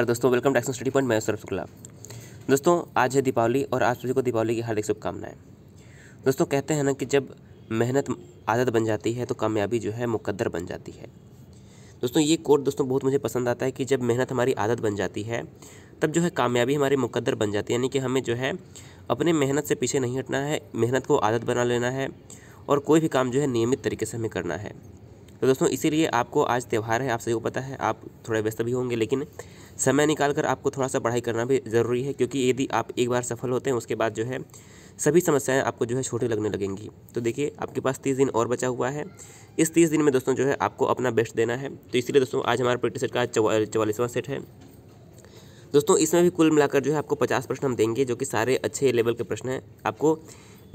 नमस्कार दोस्तों welcome to study point मैं सौरभ शुक्ला दोस्तों आज है दीपावली और आप सभी को दीपावली की हार्दिक शुभकामनाएं दोस्तों कहते हैं ना कि जब मेहनत आदत बन जाती है तो कामयाबी जो है मुकद्दर बन जाती है दोस्तों ये कोर्ट दोस्तों बहुत मुझे पसंद आता है कि जब मेहनत हमारी आदत बन जाती है तब जो है कामयाबी हमारी मुकद्दर बन जाती है यानी कि हमें जो है अपने मेहनत से पीछे नहीं हटना है मेहनत को आदत बना लेना है और कोई भी काम जो है नियमित तरीके से हमें करना है तो दोस्तों इसीलिए आपको आज त्यौहार है आप सभी को पता है आप थोड़े व्यस्त भी होंगे लेकिन समय निकाल कर आपको थोड़ा सा पढ़ाई करना भी ज़रूरी है क्योंकि यदि आप एक बार सफल होते हैं उसके बाद जो है सभी समस्याएं आपको जो है छोटी लगने लगेंगी तो देखिए आपके पास तीस दिन और बचा हुआ है इस तीस दिन में दोस्तों जो है आपको अपना बेस्ट देना है तो इसलिए दोस्तों आज हमारा प्रैक्टिस सेट का चवालीसवां सेट है दोस्तों इसमें भी कुल मिलाकर जो है आपको पचास प्रश्न हम देंगे जो कि सारे अच्छे लेवल के प्रश्न हैं आपको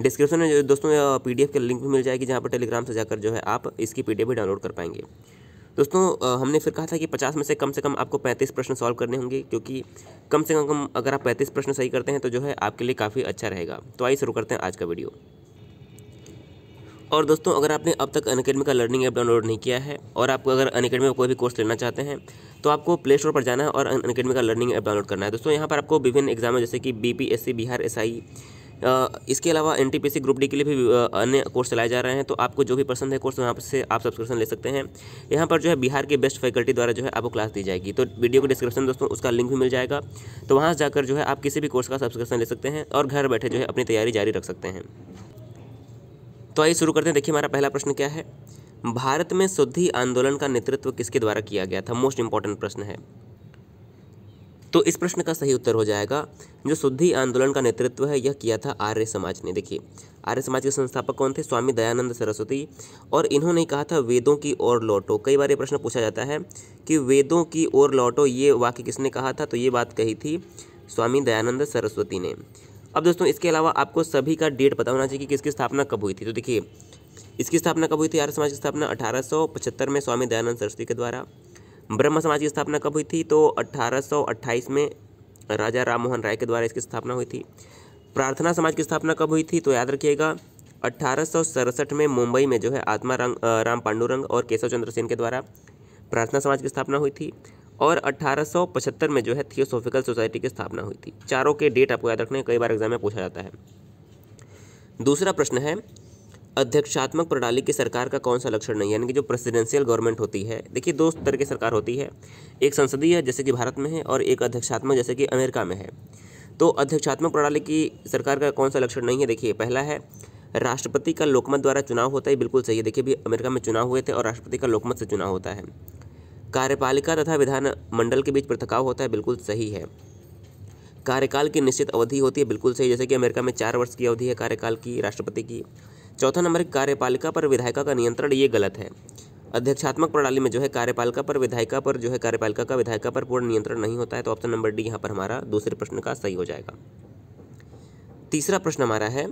डिस्क्रिप्शन में जो दोस्तों एफ के लिंक भी मिल जाएगी जहाँ पर टेलीग्राम से जाकर जो है आप इसकी एफ भी डाउनलोड कर पाएंगे दोस्तों हमने फिर कहा था कि पचास में से कम से कम आपको पैंतीस प्रश्न सॉल्व करने होंगे क्योंकि कम से कम अगर आप पैंतीस प्रश्न सही करते हैं तो जो है आपके लिए काफ़ी अच्छा रहेगा तो आइए शुरू करते हैं आज का वीडियो और दोस्तों अगर आपने अब तक अनकेडमी का लर्निंग ऐप डाउनलोड नहीं किया है और आपको अगर अनकेडमी का कोई भी कोर्स लेना चाहते हैं तो आपको प्ले स्टोर पर जाना है और अनकेडमी का लर्निंग ऐप डाउनलोड करना है दोस्तों यहाँ पर आपको विभिन्न एग्जाम जैसे कि B P S C Bihar S I इसके अलावा एन ग्रुप डी के लिए भी अन्य कोर्स चलाए जा रहे हैं तो आपको जो भी पसंद है कोर्स वहाँ से आप सब्सक्रिप्शन ले सकते हैं यहाँ पर जो है बिहार के बेस्ट फैकल्टी द्वारा जो है आपको क्लास दी जाएगी तो वीडियो के डिस्क्रिप्शन दोस्तों उसका लिंक भी मिल जाएगा तो वहाँ जाकर जो है आप किसी भी कोर्स का सब्सक्रिप्शन ले सकते हैं और घर बैठे जो है अपनी तैयारी जारी रख सकते हैं तो आइए शुरू करते हैं देखिए हमारा पहला प्रश्न क्या है भारत में शुद्धि आंदोलन का नेतृत्व किसके द्वारा किया गया था मोस्ट इंपॉर्टेंट प्रश्न है तो इस प्रश्न का सही उत्तर हो जाएगा जो शुद्धि आंदोलन का नेतृत्व है यह किया था आर्य समाज ने देखिए आर्य समाज के संस्थापक कौन थे स्वामी दयानंद सरस्वती और इन्होंने कहा था वेदों की ओर लौटो कई बार ये प्रश्न पूछा जाता है कि वेदों की ओर लौटो ये वाक्य किसने कहा था तो ये बात कही थी स्वामी दयानंद सरस्वती ने अब दोस्तों इसके अलावा आपको सभी का डेट पता होना चाहिए कि किसकी स्थापना कब हुई थी तो देखिए इसकी स्थापना कब हुई थी आर्य समाज की स्थापना अठारह में स्वामी दयानंद सरस्वती के द्वारा ब्रह्म समाज की स्थापना कब हुई थी तो 1828 में राजा राम मोहन राय के द्वारा इसकी स्थापना हुई थी प्रार्थना समाज की स्थापना कब हुई थी तो याद रखिएगा अट्ठारह में मुंबई में जो है आत्मा रंग राम पांडुरंग और केशव चंद्र सेन के द्वारा प्रार्थना समाज की स्थापना हुई थी और 1875 में जो है थियोसोफिकल सोसाइटी की स्थापना हुई थी चारों के डेट आपको याद रखने कई बार एग्जाम में पूछा जाता है दूसरा प्रश्न है अध्यक्षात्मक प्रणाली की सरकार का कौन सा लक्षण नहीं है यानी कि जो प्रेसिडेंशियल गवर्नमेंट होती है देखिए दो तरह की सरकार होती है एक संसदीय जैसे कि भारत में है और एक अध्यक्षात्मक जैसे कि अमेरिका में है तो अध्यक्षात्मक प्रणाली की सरकार का कौन सा लक्षण नहीं है देखिए पहला है राष्ट्रपति का लोकमत द्वारा चुनाव होता है बिल्कुल सही है देखिए भी अमेरिका में चुनाव हुए थे और राष्ट्रपति का लोकमत से चुनाव होता है कार्यपालिका तथा विधान मंडल के बीच पृथकाव होता है बिल्कुल सही है कार्यकाल की निश्चित अवधि होती है बिल्कुल सही जैसे कि अमेरिका में चार वर्ष की अवधि है कार्यकाल की राष्ट्रपति की चौथा नंबर कार्यपालिका पर विधायिका का नियंत्रण ये गलत है अध्यक्षात्मक प्रणाली में जो है कार्यपालिका पर विधायिका पर जो है कार्यपालिका का विधायिका पर पूर्ण नियंत्रण नहीं होता है तो ऑप्शन नंबर डी यहाँ पर हमारा दूसरे प्रश्न का सही हो जाएगा तीसरा प्रश्न हमारा है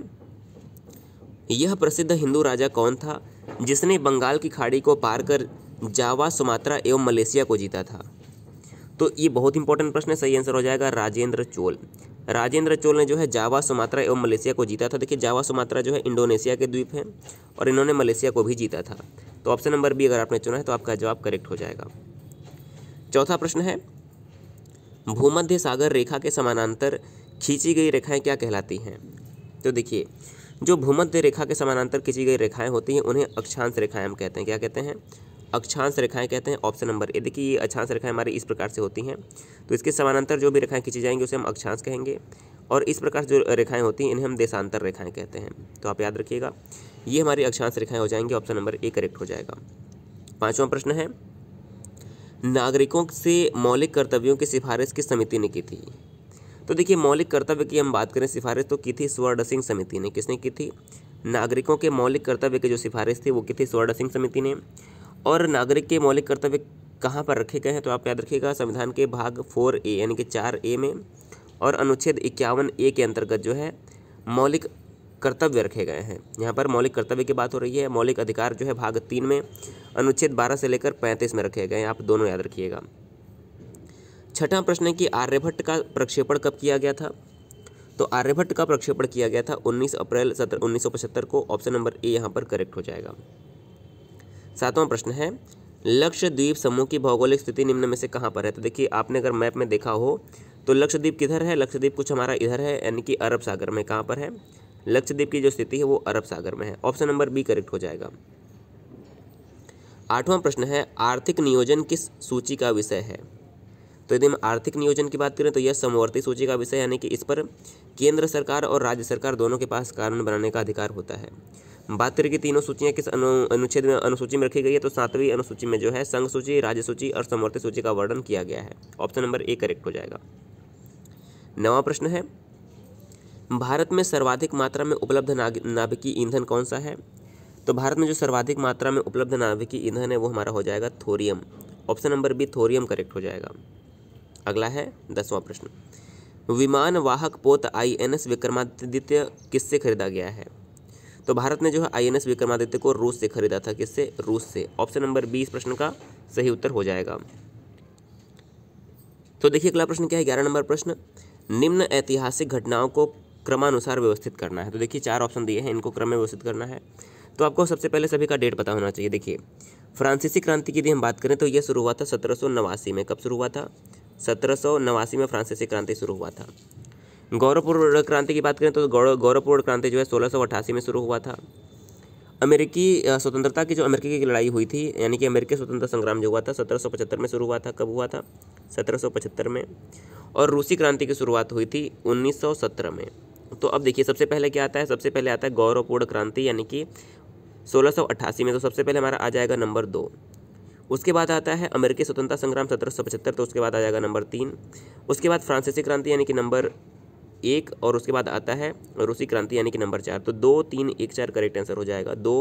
यह प्रसिद्ध हिंदू राजा कौन था जिसने बंगाल की खाड़ी को पार कर जावा सुमात्रा एवं मलेशिया को जीता था तो ये बहुत इंपॉर्टेंट प्रश्न है सही आंसर हो जाएगा राजेंद्र चोल राजेंद्र चोल ने जो है जावा सुमात्रा एवं मलेशिया को जीता था देखिए जावा सुमात्रा जो है इंडोनेशिया के द्वीप हैं और इन्होंने मलेशिया को भी जीता था तो ऑप्शन नंबर बी अगर आपने चुना है तो आपका जवाब करेक्ट हो जाएगा चौथा प्रश्न है भूमध्य सागर रेखा के समानांतर खींची गई रेखाएं क्या कहलाती हैं तो देखिए जो भूमध्य रेखा के समानांतर खींची गई रेखाएं होती हैं उन्हें अक्षांश रेखाएं हम कहते हैं क्या कहते हैं अक्षांश रेखाएं कहते हैं ऑप्शन नंबर ए देखिए ये अक्षांश रेखाएं हमारी इस प्रकार से होती हैं तो इसके समानांतर जो भी रेखाएं खींची जाएंगी उसे हम अक्षांश कहेंगे और इस प्रकार जो रेखाएं होती हैं इन्हें हम देशांतर रेखाएं कहते हैं तो आप याद रखिएगा ये हमारी अक्षांश रेखाएँ हो जाएंगी ऑप्शन नंबर ए करेक्ट हो जाएगा पाँचवा प्रश्न है नागरिकों से मौलिक कर्तव्यों की सिफारिश किस समिति ने की थी तो देखिए मौलिक कर्तव्य की हम बात करें सिफारिश तो की थी स्वर्ण सिंह समिति ने किसने की थी नागरिकों के मौलिक कर्तव्य की जो सिफारिश थी वो की थी स्वर्ण सिंह समिति ने और नागरिक के मौलिक कर्तव्य कहाँ पर रखे गए हैं तो आप याद रखिएगा संविधान के भाग फोर ए यानी कि चार ए में और अनुच्छेद इक्यावन ए के अंतर्गत जो है मौलिक कर्तव्य रखे गए हैं यहाँ पर मौलिक कर्तव्य की बात हो रही है मौलिक अधिकार जो है भाग तीन में अनुच्छेद बारह से लेकर पैंतीस में रखे गए हैं आप दोनों याद रखिएगा छठा प्रश्न है कि आर्यभट्ट का प्रक्षेपण कब किया गया था तो आर्यभट्ट का प्रक्षेपण किया गया था 19 अप्रैल सत्रह उन्नीस को ऑप्शन नंबर ए यहाँ पर करेक्ट हो जाएगा सातवां प्रश्न है लक्षद्वीप समूह की भौगोलिक स्थिति निम्न में से कहाँ पर है तो देखिए आपने अगर मैप में देखा हो तो लक्षद्वीप किधर है लक्षद्वीप कुछ हमारा इधर है यानी कि अरब सागर में कहाँ पर है लक्षद्वीप की जो स्थिति है वो अरब सागर में है ऑप्शन नंबर बी करेक्ट हो जाएगा आठवां प्रश्न है आर्थिक नियोजन किस सूची का विषय है तो यदि हम आर्थिक नियोजन की बात करें तो यह समवर्ती सूची का विषय यानी कि इस पर केंद्र सरकार और राज्य सरकार दोनों के पास कानून बनाने का अधिकार होता है बात करें कि तीनों सूचियाँ किस अनु अनुच्छेद में अनुसूची में रखी गई है तो सातवीं अनुसूची में जो है संघ सूची राज्य सूची और समवर्ती सूची का वर्णन किया गया है ऑप्शन नंबर ए करेक्ट हो जाएगा नवा प्रश्न है भारत में सर्वाधिक मात्रा में उपलब्ध नाभिकीय ईंधन कौन सा है तो भारत में जो सर्वाधिक मात्रा में उपलब्ध नाभिकीय ईंधन है वो हमारा हो जाएगा thorium option number B thorium correct हो जाएगा अगला है दसवां प्रश्न विमान वाहक पोत आईएनएस विक्रमादित्य किससे खरीदा गया है तो भारत ने जो है आई विक्रमादित्य को रूस से खरीदा था किससे रूस से ऑप्शन नंबर बी इस प्रश्न का सही उत्तर हो जाएगा तो देखिए अगला प्रश्न क्या है ग्यारह नंबर प्रश्न निम्न ऐतिहासिक घटनाओं को क्रमानुसार व्यवस्थित करना है तो देखिए चार ऑप्शन दिए हैं इनको क्रम में व्यवस्थित करना है तो आपको सबसे पहले सभी का डेट पता होना चाहिए देखिए फ्रांसीसी क्रांति की यदि हम बात करें तो यह शुरू हुआ था सत्रह में कब शुरू हुआ था सत्रह में फ्रांसीसी क्रांति शुरू हुआ था गौरवपूर्ण क्रांति की बात करें तो गौरवपूर्व क्रांति जो है सोलह में शुरू हुआ था अमेरिकी स्वतंत्रता की जो अमेरिकी की लड़ाई हुई थी यानी कि अमेरिकी स्वतंत्रता संग्राम जो हुआ था सत्रह में शुरू हुआ था कब हुआ था सत्रह में और रूसी क्रांति की शुरुआत हुई थी 1917 में तो अब देखिए सबसे पहले क्या आता है सबसे पहले आता है गौरवपूर्ण क्रांति यानी कि सोलह में तो सबसे पहले हमारा आ जाएगा नंबर दो उसके बाद आता है अमेरिकी स्वतंत्रता संग्राम सत्रह तो उसके बाद आ जाएगा नंबर तीन उसके बाद फ्रांसीसी क्रांति यानी कि नंबर एक और उसके बाद आता है रूसी क्रांति यानी कि नंबर चार तो दो तीन एक चार करेक्ट आंसर हो जाएगा दो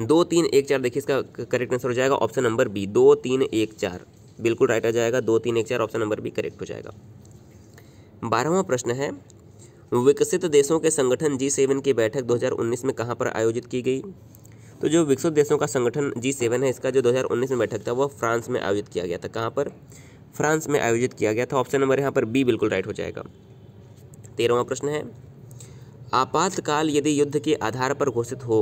दो तीन एक चार देखिए इसका करेक्ट आंसर हो जाएगा ऑप्शन नंबर बी दो तीन एक चार बिल्कुल राइट आ जाएगा दो तीन एक चार ऑप्शन नंबर बी करेक्ट हो जाएगा बारहवा प्रश्न है विकसित देशों के संगठन जी सेवन की बैठक 2019 में कहां पर आयोजित की गई तो जो विकसित देशों का संगठन जी सेवन है इसका जो 2019 में बैठक था वह फ्रांस में आयोजित किया गया था कहां पर फ्रांस में आयोजित किया गया था ऑप्शन नंबर यहाँ पर बी बिल्कुल राइट हो जाएगा तेरहवा प्रश्न है आपातकाल यदि युद्ध के आधार पर घोषित हो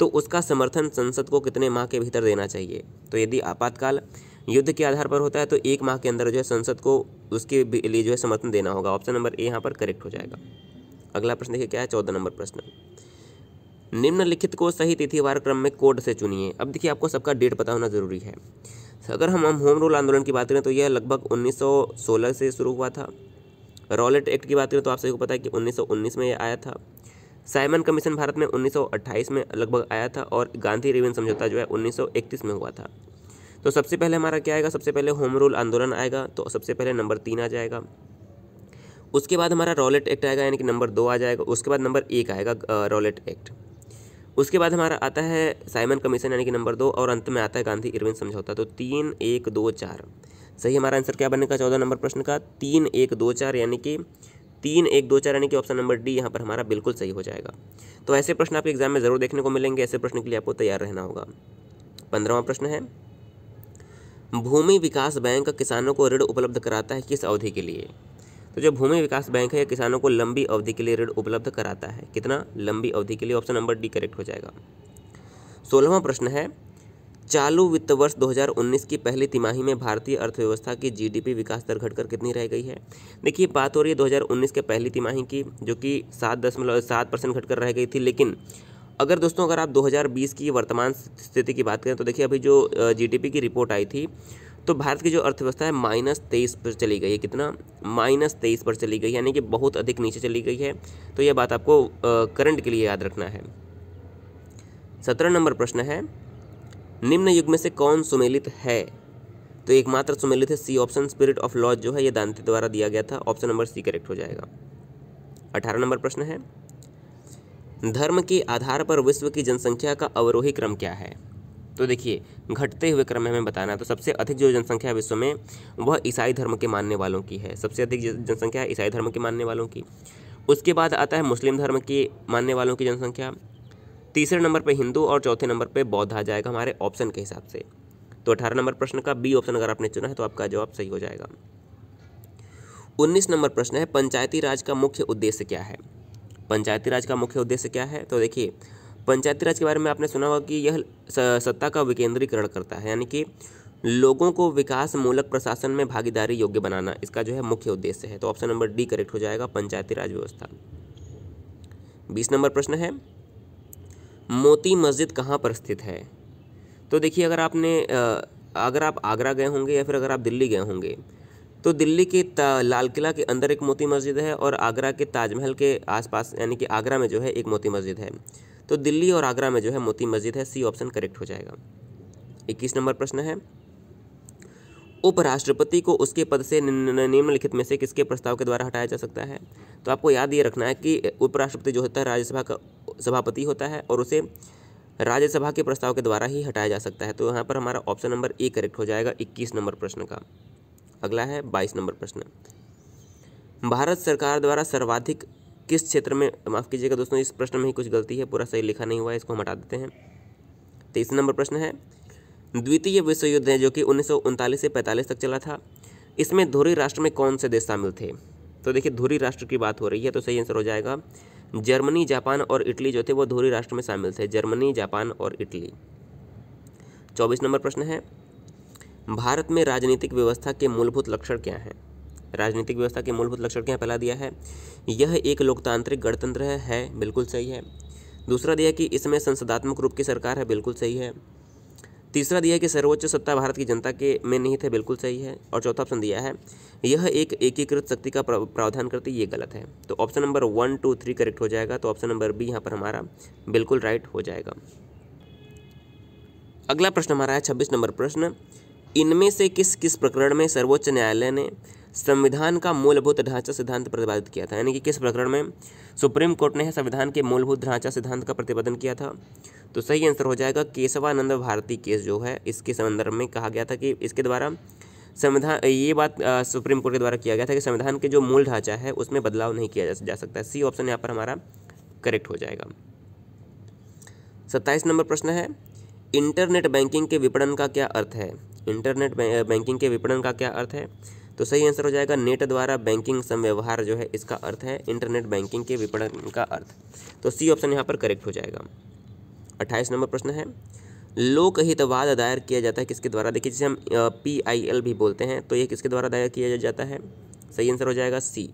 तो उसका समर्थन संसद को कितने माह के भीतर देना चाहिए तो यदि आपातकाल युद्ध के आधार पर होता है तो एक माह के अंदर जो है संसद को उसके लिए जो है समर्थन देना होगा ऑप्शन नंबर ए यहाँ पर करेक्ट हो जाएगा अगला प्रश्न देखिए क्या है चौदह नंबर प्रश्न निम्नलिखित को सही तिथिवार क्रम में कोड से चुनिए अब देखिए आपको सबका डेट पता होना जरूरी है तो अगर हम हम होम रूल आंदोलन की बात करें तो यह लगभग 1916 से शुरू हुआ था रॉलेट एक्ट की बात करें तो आप सभी को पता है कि 1919 में यह आया था साइमन कमीशन भारत में 1928 में लगभग आया था और गांधी रिविन समझौता जो है 1931 में हुआ था तो सबसे पहले हमारा क्या आएगा सबसे पहले होम रूल आंदोलन आएगा तो सबसे पहले नंबर तीन आ जाएगा उसके बाद हमारा रॉलेट एक्ट आएगा यानी कि नंबर दो आ जाएगा उसके बाद नंबर एक आएगा रॉलेट एक्ट उसके बाद हमारा आता है साइमन कमीशन यानी कि नंबर दो और अंत में आता है गांधी इरविन समझौता तो तीन एक दो चार सही हमारा आंसर क्या बनेगा चौदह नंबर प्रश्न का तीन एक दो चार यानी कि तीन एक दो चार यानी कि ऑप्शन नंबर डी यहाँ पर हमारा बिल्कुल सही हो जाएगा तो ऐसे प्रश्न आपके एग्जाम में ज़रूर देखने को मिलेंगे ऐसे प्रश्न के लिए आपको तैयार रहना होगा पंद्रहवा प्रश्न है भूमि विकास बैंक किसानों को ऋण उपलब्ध कराता है किस अवधि के लिए तो जो भूमि विकास बैंक है किसानों को लंबी अवधि के लिए ऋण उपलब्ध कराता है कितना लंबी अवधि के लिए ऑप्शन नंबर डी करेक्ट हो जाएगा सोलहवा प्रश्न है चालू वित्त वर्ष 2019 की पहली तिमाही में भारतीय अर्थव्यवस्था की जीडीपी विकास दर घटकर कितनी रह गई है देखिए बात हो रही है 2019 के पहली तिमाही की जो कि सात दशमलव सात परसेंट घटकर रह गई थी लेकिन अगर दोस्तों अगर आप 2020 की वर्तमान स्थिति की बात करें तो देखिए अभी जो जीडीपी की रिपोर्ट आई थी तो भारत की जो अर्थव्यवस्था है माइनस तेईस पर चली गई है कितना माइनस तेईस पर चली गई यानी कि बहुत अधिक नीचे चली गई है तो यह बात आपको करंट के लिए याद रखना है सत्रह नंबर प्रश्न है निम्न युग में से कौन सुमेलित है तो एकमात्र सुमेलित है C option spirit of laws जो है यह दानते द्वारा दिया गया था ऑप्शन नंबर सी करेक्ट हो जाएगा अठारह नंबर प्रश्न है धर्म के आधार पर विश्व की जनसंख्या का अवरोही क्रम क्या है तो देखिए घटते हुए क्रम में हमें बताना है तो सबसे अधिक जो जनसंख्या है विश्व में वह ईसाई धर्म के मानने वालों की है सबसे अधिक जनसंख्या है ईसाई धर्म के मानने वालों की उसके बाद आता है मुस्लिम धर्म के मानने वालों की जनसंख्या तीसरे नंबर पर हिंदू और चौथे नंबर पर बौद्ध आ जाएगा हमारे ऑप्शन के हिसाब से तो अठारह नंबर प्रश्न का बी ऑप्शन अगर आपने चुना है तो आपका जवाब सही हो जाएगा उन्नीस नंबर प्रश्न है पंचायती राज का मुख्य उद्देश्य क्या है पंचायती राज का मुख्य उद्देश्य क्या है तो देखिए पंचायती राज के बारे में आपने सुना होगा कि यह सत्ता का विकेंद्रीकरण करता है यानी कि लोगों को विकास मूलक प्रशासन में भागीदारी योग्य बनाना इसका जो है मुख्य उद्देश्य है तो ऑप्शन नंबर डी करेक्ट हो जाएगा पंचायती राज व्यवस्था बीस नंबर प्रश्न है मोती मस्जिद कहाँ पर स्थित है तो देखिए अगर आपने अगर आप आगरा गए होंगे या फिर अगर आप दिल्ली गए होंगे तो दिल्ली के लाल किला के अंदर एक मोती मस्जिद है और आगरा के ताजमहल के आसपास यानी कि आगरा में जो है एक मोती मस्जिद है तो दिल्ली और आगरा में जो है मोती मस्जिद है सी ऑप्शन करेक्ट हो जाएगा इक्कीस नंबर प्रश्न है उपराष्ट्रपति को उसके पद से निम्नलिखित में से किसके प्रस्ताव के द्वारा हटाया जा सकता है तो आपको याद ये रखना है कि उपराष्ट्रपति जो होता है राज्यसभा का सभापति होता है और उसे राज्यसभा के प्रस्ताव के द्वारा ही हटाया जा सकता है तो यहाँ पर हमारा ऑप्शन नंबर ए करेक्ट हो जाएगा इक्कीस नंबर प्रश्न का अगला है बाईस नंबर प्रश्न भारत सरकार द्वारा सर्वाधिक किस क्षेत्र में माफ़ कीजिएगा दोस्तों इस प्रश्न में ही कुछ गलती है पूरा सही लिखा नहीं हुआ है इसको हम हटा देते हैं तीसरे नंबर प्रश्न है द्वितीय विश्व युद्ध है जो कि उन्नीस से पैंतालीस तक चला था इसमें धुरी राष्ट्र में कौन से देश शामिल थे तो देखिए धुरी राष्ट्र की बात हो रही है तो सही आंसर हो जाएगा जर्मनी जापान और इटली जो थे वो धुरी राष्ट्र में शामिल थे जर्मनी जापान और इटली चौबीस नंबर प्रश्न है भारत में राजनीतिक व्यवस्था के मूलभूत लक्षण क्या हैं राजनीतिक व्यवस्था के मूलभूत लक्षण क्या पहला दिया है यह एक लोकतांत्रिक गणतंत्र है, है बिल्कुल सही है दूसरा दिया कि इसमें संसदात्मक रूप की सरकार है बिल्कुल सही है तीसरा दिया कि सर्वोच्च सत्ता भारत की जनता के में नहीं थे बिल्कुल सही है और चौथा ऑप्शन दिया है यह एक एकीकृत शक्ति का प्रावधान करती ये गलत है तो option number one two three correct हो जाएगा तो ऑप्शन नंबर बी यहाँ पर हमारा बिल्कुल राइट हो जाएगा अगला प्रश्न हमारा है छब्बीस नंबर प्रश्न इनमें से किस किस प्रकरण में सर्वोच्च न्यायालय ने संविधान का मूलभूत ढांचा सिद्धांत प्रतिपादित किया था यानी कि किस प्रकरण में सुप्रीम कोर्ट ने संविधान के मूलभूत ढांचा सिद्धांत का प्रतिपादन किया था तो सही आंसर हो जाएगा केशवानंद भारती केस जो है इसके संदर्भ में कहा गया था कि इसके द्वारा संविधान ये बात आ, सुप्रीम कोर्ट के द्वारा किया गया था कि संविधान के जो मूल ढांचा है उसमें बदलाव नहीं किया जा, जा सकता सी ऑप्शन यहाँ पर हमारा करेक्ट हो जाएगा सत्ताईस नंबर प्रश्न है इंटरनेट बैंकिंग के विपणन का क्या अर्थ है इंटरनेट बैंकिंग के विपणन का क्या अर्थ है तो सही आंसर हो जाएगा नेट द्वारा बैंकिंग संव्यवहार जो है इसका अर्थ है इंटरनेट बैंकिंग के विपणन का अर्थ तो सी ऑप्शन यहाँ पर करेक्ट हो जाएगा अट्ठाईस नंबर प्रश्न है लोकहितवाद दायर किया जाता है किसके द्वारा देखिए जिसे हम पी आई एल भी बोलते हैं तो ये किसके द्वारा दायर किया जाता है सही आंसर हो जाएगा सी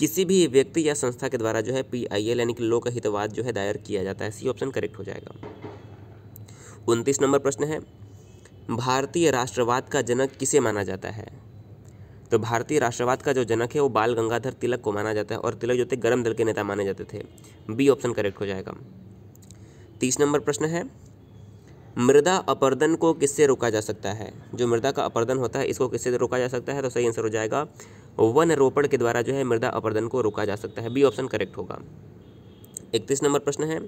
किसी भी व्यक्ति या संस्था के द्वारा जो है पी आई एल यानी कि लोकहितवाद जो है दायर किया जाता है सी ऑप्शन करेक्ट हो जाएगा उनतीस नंबर प्रश्न है भारतीय राष्ट्रवाद का जनक किसे माना जाता है तो भारतीय राष्ट्रवाद का जो जनक है वो बाल गंगाधर तिलक को माना जाता है और तिलक जो थे गर्म दल के नेता माने जाते थे बी ऑप्शन करेक्ट हो जाएगा तीस नंबर प्रश्न है मृदा अपर्दन को किससे रोका जा सकता है जो मृदा का अपर्दन होता है इसको किससे रोका जा सकता है तो सही आंसर हो जाएगा वन रोपण के द्वारा जो है मृदा अपर्दन को रोका जा सकता है बी ऑप्शन करेक्ट होगा इकतीस नंबर प्रश्न है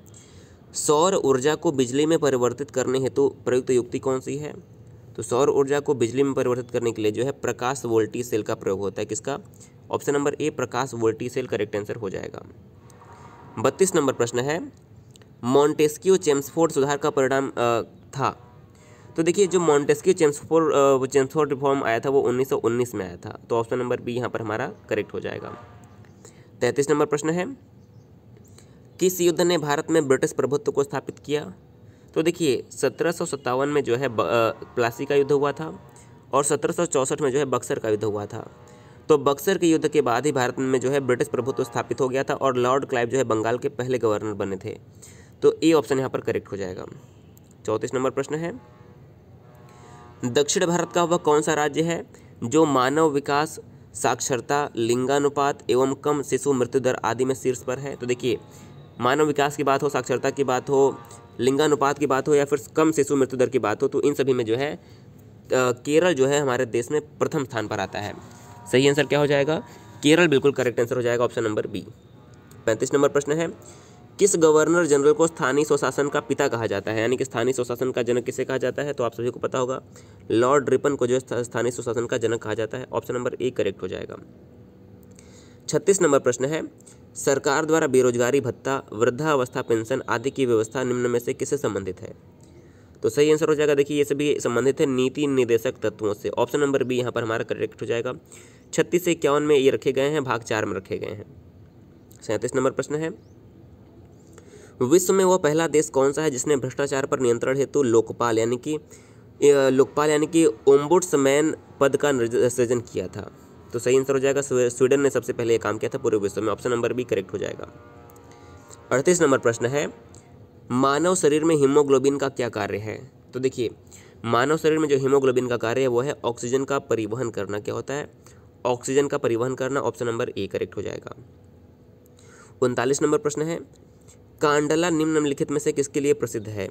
सौर ऊर्जा को बिजली में परिवर्तित करने हेतु प्रयुक्त युक्ति कौन सी है तो सौर ऊर्जा को बिजली में परिवर्तित करने के लिए जो है प्रकाश वोल्टी सेल का प्रयोग होता है किसका ऑप्शन नंबर ए प्रकाश वोल्टी सेल करेक्ट आंसर हो जाएगा बत्तीस नंबर प्रश्न है मॉन्टेस्क्यू चेम्सफोर्ड सुधार का परिणाम था तो देखिए जो मॉन्टेस्क्यू चेम्सफोर्ड चेम्सफोर्ड रिफॉर्म आया था वो उन्नीस में आया था तो ऑप्शन नंबर बी यहाँ पर हमारा करेक्ट हो जाएगा तैंतीस नंबर प्रश्न है किस युद्ध ने भारत में ब्रिटिश प्रभुत्व को स्थापित किया तो देखिए सत्रह में जो है प्लासी का युद्ध हुआ था और सत्रह में जो है बक्सर का युद्ध हुआ था तो बक्सर के युद्ध के बाद ही भारत में जो है ब्रिटिश प्रभुत्व स्थापित हो गया था और लॉर्ड क्लाइव जो है बंगाल के पहले गवर्नर बने थे तो ए ऑप्शन यहाँ पर करेक्ट हो जाएगा चौंतीस नंबर प्रश्न है दक्षिण भारत का वह कौन सा राज्य है जो मानव विकास साक्षरता लिंगानुपात एवं कम शिशु मृत्यु दर आदि में शीर्ष पर है तो देखिए मानव विकास की बात हो साक्षरता की बात हो लिंगानुपात की बात हो या फिर कम शिशु मृत्यु दर की बात हो तो इन सभी में जो है केरल जो है हमारे देश में प्रथम स्थान पर आता है सही आंसर क्या हो जाएगा केरल बिल्कुल करेक्ट आंसर हो जाएगा ऑप्शन नंबर बी पैंतीस नंबर प्रश्न है किस गवर्नर जनरल को स्थानीय स्वशासन का पिता कहा जाता है यानी कि स्थानीय स्वशासन का जनक किसे कहा जाता है तो आप सभी को पता होगा लॉर्ड रिपन को जो है स्थानीय स्वशासन का जनक कहा जाता है ऑप्शन नंबर ए करेक्ट हो जाएगा छत्तीस नंबर प्रश्न है सरकार द्वारा बेरोजगारी भत्ता वृद्धावस्था पेंशन आदि की व्यवस्था निम्न में से किससे संबंधित है तो सही आंसर हो जाएगा देखिए ये सभी संबंधित है नीति निदेशक तत्वों से ऑप्शन नंबर बी यहाँ पर हमारा करेक्ट हो जाएगा छत्तीस से इक्यावन में ये रखे गए हैं भाग चार में रखे गए हैं सैंतीस नंबर प्रश्न है विश्व में वह पहला देश कौन सा है जिसने भ्रष्टाचार पर नियंत्रण हेतु लोकपाल यानी कि लोकपाल यानी कि ओम्बुड्समैन पद का सृजन किया था तो सही आंसर हो जाएगा स्वीडन ने सबसे पहले यह काम किया था पूरे विश्व में ऑप्शन नंबर बी करेक्ट हो जाएगा अड़तीस नंबर प्रश्न है मानव शरीर में हीमोग्लोबिन का क्या कार्य है तो देखिए मानव शरीर में जो हीमोग्लोबिन का कार्य है वो है ऑक्सीजन का परिवहन करना क्या होता है ऑक्सीजन का परिवहन करना ऑप्शन नंबर ए करेक्ट हो जाएगा उनतालीस नंबर प्रश्न है कांडला निम्नलिखित में से किसके लिए प्रसिद्ध है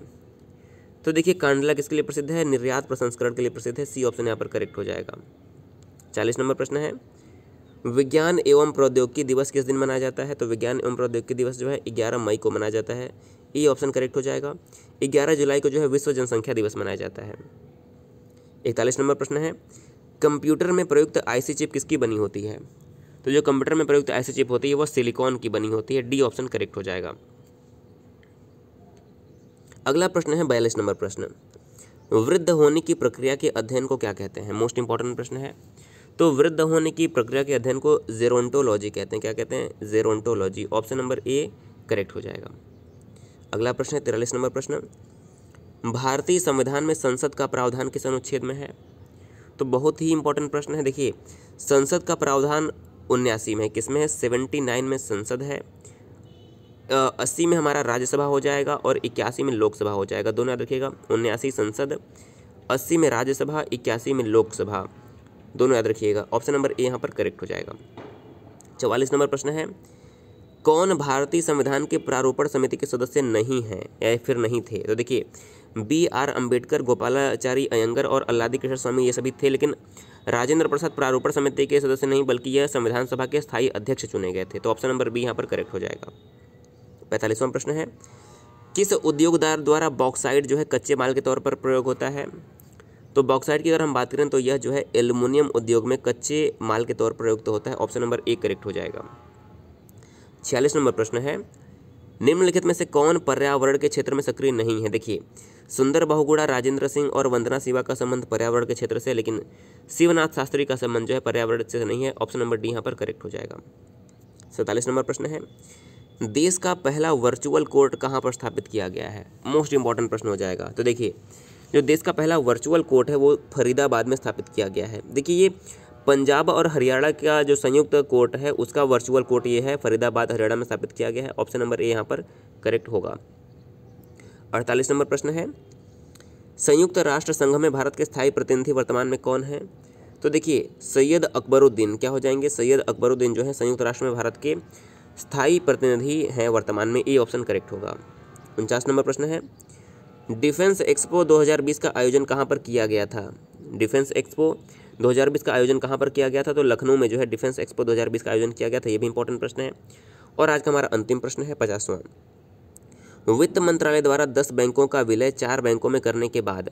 तो देखिए कांडला किसके लिए प्रसिद्ध है निर्यात प्रसंस्करण के लिए प्रसिद्ध है सी ऑप्शन यहाँ पर करेक्ट हो जाएगा चालीस नंबर प्रश्न है विज्ञान एवं प्रौद्योगिकी दिवस किस दिन मनाया जाता है तो विज्ञान एवं प्रौद्योगिकी दिवस जो है ग्यारह मई को मनाया जाता है ये ऑप्शन करेक्ट हो जाएगा ग्यारह जुलाई को जो है विश्व जनसंख्या दिवस मनाया जाता है इकतालीस नंबर प्रश्न है कंप्यूटर में प्रयुक्त आईसी चिप किसकी बनी होती है तो जो कंप्यूटर में प्रयुक्त आईसी चिप होती है वह सिलिकॉन की बनी होती है डी ऑप्शन करेक्ट हो जाएगा अगला प्रश्न है बयालीस नंबर प्रश्न वृद्ध होने की प्रक्रिया के अध्ययन को क्या कहते हैं मोस्ट इंपॉर्टेंट प्रश्न है तो वृद्ध होने की प्रक्रिया के अध्ययन को जेरोन्टोलॉजी कहते हैं क्या कहते हैं gerontology option number A correct हो जाएगा अगला प्रश्न है तिरालीस नंबर प्रश्न भारतीय संविधान में संसद का प्रावधान किस अनुच्छेद में है तो बहुत ही इंपॉर्टेंट प्रश्न है देखिए संसद का प्रावधान उन्यासी में है किस में है सेवेंटी नाइन में संसद है अस्सी में हमारा राज्यसभा हो जाएगा और इक्यासी में लोकसभा हो जाएगा दोनों याद रखिएगा उन्यासी संसद अस्सी में राज्यसभा इक्यासी में लोकसभा दोनों याद रखिएगा ऑप्शन नंबर ए यहाँ पर करेक्ट हो जाएगा चवालीस नंबर प्रश्न है कौन भारतीय संविधान के प्रारूपण समिति के सदस्य नहीं हैं या फिर नहीं थे तो देखिए बी आर अंबेडकर गोपालाचारी अयंगर और अल्लादी कृष्ण स्वामी ये सभी थे लेकिन राजेंद्र प्रसाद प्रारूपण समिति के सदस्य नहीं बल्कि यह संविधान सभा के स्थायी अध्यक्ष चुने गए थे तो ऑप्शन नंबर बी यहाँ पर करेक्ट हो जाएगा पैंतालीसवां प्रश्न है किस उद्योगदार द्वारा बॉक्साइड जो है कच्चे माल के तौर पर प्रयोग होता है तो बॉक्साइड की अगर हम बात करें तो यह जो है एल्युमिनियम उद्योग में कच्चे माल के तौर पर प्रयुक्त होता है ऑप्शन नंबर ए करेक्ट हो जाएगा छियालीस नंबर प्रश्न है निम्नलिखित में से कौन पर्यावरण के क्षेत्र में सक्रिय नहीं है देखिए सुंदर बहुगुड़ा राजेंद्र सिंह और वंदना सिवा का संबंध पर्यावरण के क्षेत्र से लेकिन शिवनाथ शास्त्री का संबंध जो है पर्यावरण से नहीं है ऑप्शन नंबर डी यहाँ पर करेक्ट हो जाएगा सैंतालीस नंबर प्रश्न है देश का पहला वर्चुअल कोर्ट कहाँ पर स्थापित किया गया है मोस्ट इंपॉर्टेंट प्रश्न हो जाएगा तो देखिए जो देश का पहला वर्चुअल कोर्ट है वो फरीदाबाद में स्थापित किया गया है देखिए ये पंजाब और हरियाणा का जो संयुक्त कोर्ट है उसका वर्चुअल कोर्ट ये है फरीदाबाद हरियाणा में स्थापित किया गया है ऑप्शन नंबर ए यहाँ पर करेक्ट होगा अड़तालीस नंबर प्रश्न है संयुक्त राष्ट्र संघ में भारत के स्थायी प्रतिनिधि वर्तमान में कौन है तो देखिए सैयद अकबरुद्दीन क्या हो जाएंगे सैयद अकबरुद्दीन जो है संयुक्त राष्ट्र में भारत के स्थायी प्रतिनिधि हैं वर्तमान में ए ऑप्शन करेक्ट होगा उनचास नंबर प्रश्न है डिफेंस एक्सपो 2020 का आयोजन कहाँ पर किया गया था डिफेंस एक्सपो 2020 का आयोजन कहाँ पर किया गया था तो लखनऊ में जो है डिफेंस एक्सपो 2020 का आयोजन किया गया था ये भी इंपॉर्टेंट प्रश्न है और आज का हमारा अंतिम प्रश्न है पचासवां वित्त मंत्रालय द्वारा दस बैंकों का विलय चार बैंकों में करने के बाद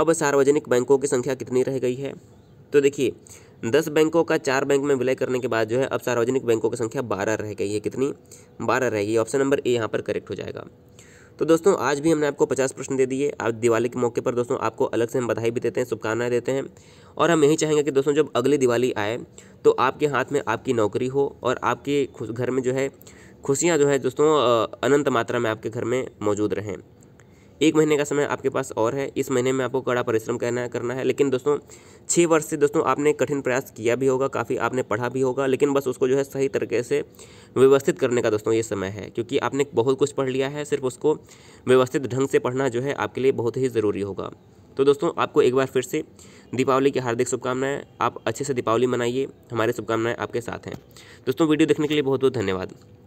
अब सार्वजनिक बैंकों की संख्या कितनी रह गई है तो देखिए दस बैंकों का चार बैंक में विलय करने के बाद जो है अब सार्वजनिक बैंकों की संख्या बारह रह गई है कितनी बारह रह गई ऑप्शन नंबर ए यहाँ पर करेक्ट हो जाएगा तो दोस्तों आज भी हमने आपको पचास प्रश्न दे दिए आज दिवाली के मौके पर दोस्तों आपको अलग से हम बधाई भी देते हैं शुभकामनाएं देते हैं और हम यही चाहेंगे कि दोस्तों जब अगली दिवाली आए तो आपके हाथ में आपकी नौकरी हो और आपके घर में जो है खुशियाँ जो है दोस्तों अनंत मात्रा में आपके घर में मौजूद रहें एक महीने का समय आपके पास और है इस महीने में आपको कड़ा परिश्रम करना करना है लेकिन दोस्तों छः वर्ष से दोस्तों आपने कठिन प्रयास किया भी होगा काफ़ी आपने पढ़ा भी होगा लेकिन बस उसको जो है सही तरीके से व्यवस्थित करने का दोस्तों ये समय है क्योंकि आपने बहुत कुछ पढ़ लिया है सिर्फ उसको व्यवस्थित ढंग से पढ़ना जो है आपके लिए बहुत ही ज़रूरी होगा तो दोस्तों आपको एक बार फिर से दीपावली की हार्दिक शुभकामनाएं आप अच्छे से दीपावली मनाइए हमारे शुभकामनाएं आपके साथ हैं दोस्तों वीडियो देखने के लिए बहुत बहुत धन्यवाद